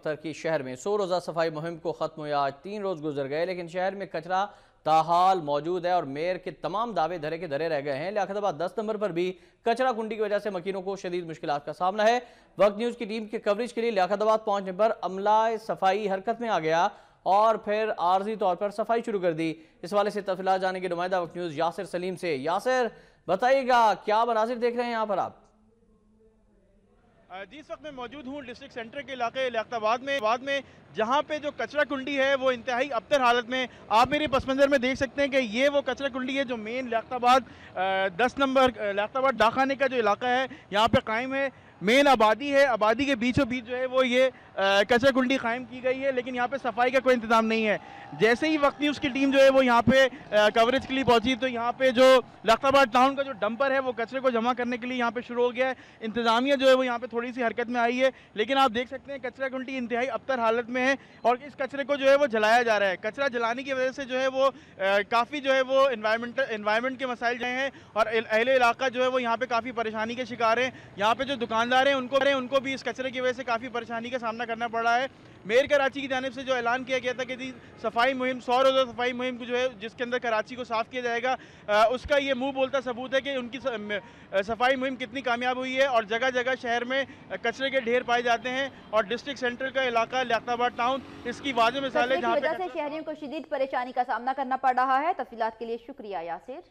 पत्थर की शहर में सौ रोज़ा सफाई मुहिम को ख़त्म हुआ आज तीन रोज़ गुजर गए लेकिन शहर में कचरा ताहाल मौजूद है और मेयर के तमाम दावे धरे के धरे रह गए हैं लियाकताबाद दस नंबर पर भी कचरा कुंडी की वजह से मकीनों को शदीद मुश्किल का सामना है वक्त न्यूज़ की टीम के कवरेज के लिए लियाकताबाद पहुंचने पर अमला सफाई हरकत में आ गया और फिर आर्जी तौर पर सफाई शुरू कर दी इस वाले से तफला जाने के नुमाइंदा वक्त न्यूज़ यासिर सलीम से यासिर बताइएगा क्या मनाजिर देख रहे हैं यहाँ पर आप जी इस वक्त मैं मौजूद हूँ डिस्ट्रिक्ट सेंटर के इलाके इलाकाबाद में बाद में जहाँ पे जो कचरा कुंडी है वो इंतहाई अबतर हालत में आप मेरे पस मंज़र में देख सकते हैं कि ये वो कचरा कुंडी है जो मेन लियाबाद दस नंबर लियाबाद डाखाने का जो इलाका है यहाँ पे कायम है मेन आबादी है आबादी के बीचों बीच जो है वो ये कचरा कुंडी कायम की गई है लेकिन यहाँ पे सफाई का कोई इंतजाम नहीं है जैसे ही वक्त नहीं उसकी टीम जो है वो यहाँ पे कवरेज के लिए पहुँची तो यहाँ पे जो लखताबाद टाउन का जो डंपर है वो कचरे को जमा करने के लिए यहाँ पे शुरू हो गया है इंतजामिया जो है वो यहाँ पे थोड़ी सी हरकत में आई है लेकिन आप देख सकते हैं कचरा कुंडी इंतहाई अबतर हालत में है और इस कचरे को जो है वो जलाया जा रहा है कचरा जलाने की वजह से जो है वो काफ़ी जो है वो इन्वायरमेंटल इन्वायरमेंट के मसाइल जो हैं और अहले इलाका जो है वो यहाँ पर काफ़ी परेशानी के शिकार हैं यहाँ पर जो दुकान दुकानदार हैं उनको उनको भी इस कचरे की वजह से काफ़ी परेशानी का सामना करना पड़ रहा है मेयर कराची की जानब से जो ऐलान किया गया था कि सफाई मुहिम सौ रोज़ा सफाई मुहिम जो है जिसके अंदर कराची को साफ़ किया जाएगा आ, उसका ये मुंह बोलता सबूत है कि उनकी सफाई मुहिम कितनी कामयाब हुई है और जगह जगह शहर में कचरे के ढेर पाए जाते हैं और डिस्ट्रिक्ट सेंट्रल का इलाका लियाबाद टाउन इसकी वाज मिसाल है जहाँ शहरियों को शदीद परेशानी का सामना करना पड़ रहा है तफसीत के लिए शुक्रिया यासिर